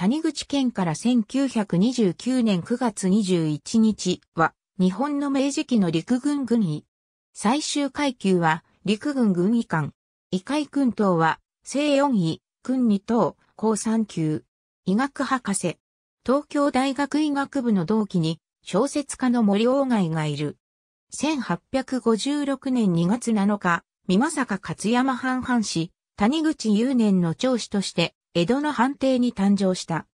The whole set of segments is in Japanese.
谷口県から1929年9月21日は、日本の明治期の陸軍軍医。最終階級は、陸軍軍医官。医会訓等は、正四位、君二等、高三級。医学博士。東京大学医学部の同期に、小説家の森鴎外がいる。1856年2月7日、美正勝山藩藩士、谷口雄年の長子として、江戸の判定に誕生した。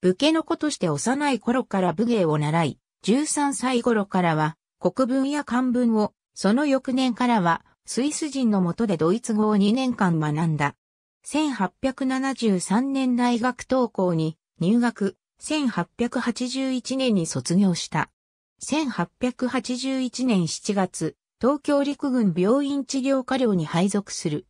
武家の子として幼い頃から武芸を習い、13歳頃からは国文や漢文を、その翌年からはスイス人のもとでドイツ語を2年間学んだ。1873年大学登校に入学、1881年に卒業した。1881年7月、東京陸軍病院治療科寮に配属する。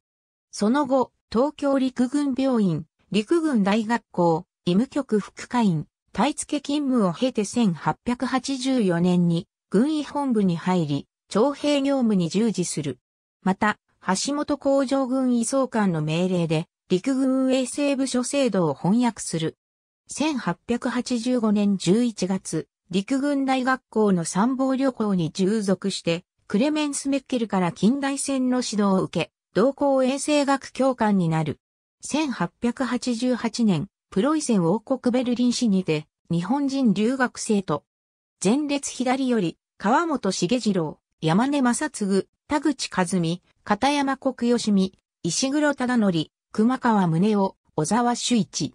その後、東京陸軍病院陸軍大学校、医務局副会員、体付勤務を経て1884年に軍医本部に入り、徴兵業務に従事する。また、橋本工場軍医総監の命令で、陸軍衛生部署制度を翻訳する。1885年11月、陸軍大学校の参謀旅行に従属して、クレメンス・メッケルから近代戦の指導を受け、同校衛生学教官になる。1888年、プロイセン王国ベルリン市にて、日本人留学生と、前列左より、川本茂次郎、山根正嗣、田口和美、片山国義美、石黒忠則、熊川宗夫、小沢朱一。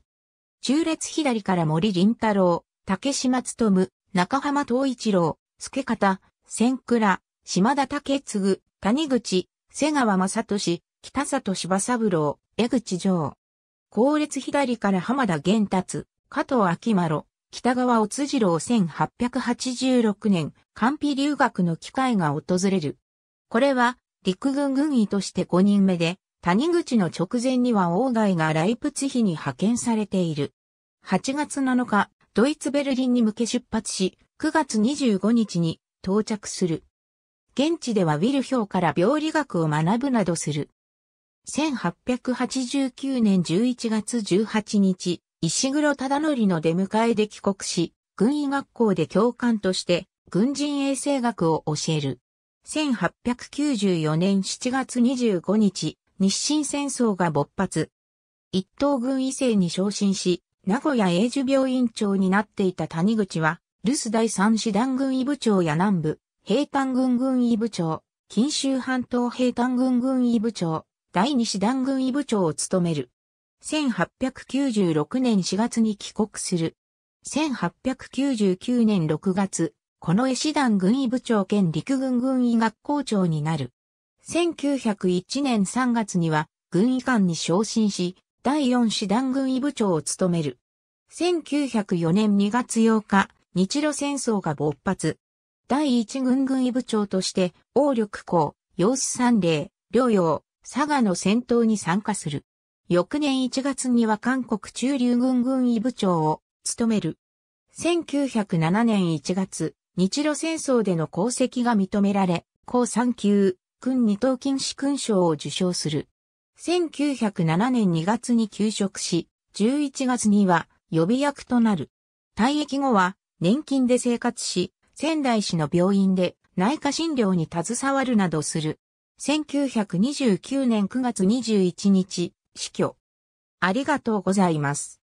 中列左から森林太郎、竹島務、中浜東一郎、助方、千倉、島田竹次、谷口、瀬川正俊、北里柴三郎、江口城。後列左から浜田玄達、加藤秋丸、北川お辻郎1886年、完備留学の機会が訪れる。これは、陸軍軍医として5人目で、谷口の直前には王外がライプツヒに派遣されている。8月7日、ドイツベルリンに向け出発し、9月25日に到着する。現地ではウィルヒョウから病理学を学ぶなどする。1889年11月18日、石黒忠則の出迎えで帰国し、軍医学校で教官として軍人衛生学を教える。1894年7月25日、日清戦争が勃発。一等軍医生に昇進し、名古屋永寿病院長になっていた谷口は、留守第三師団軍医部長や南部、平坦軍軍医部長、近州半島平坦軍軍医部長、第二師団軍医部長を務める。1896年4月に帰国する。1899年6月、この絵師団軍医部長兼陸軍軍医学校長になる。1901年3月には軍医官に昇進し、第4師団軍医部長を務める。1904年2月8日、日露戦争が勃発。第1軍軍医部長として、王力校、陽子三例、療養、佐賀の戦闘に参加する。翌年1月には韓国中流軍軍医部長を務める。1907年1月、日露戦争での功績が認められ、高3級、軍二等金士勲章を受章する。1907年2月に休職し、11月には予備役となる。退役後は年金で生活し、仙台市の病院で内科診療に携わるなどする。1929年9月21日、死去。ありがとうございます。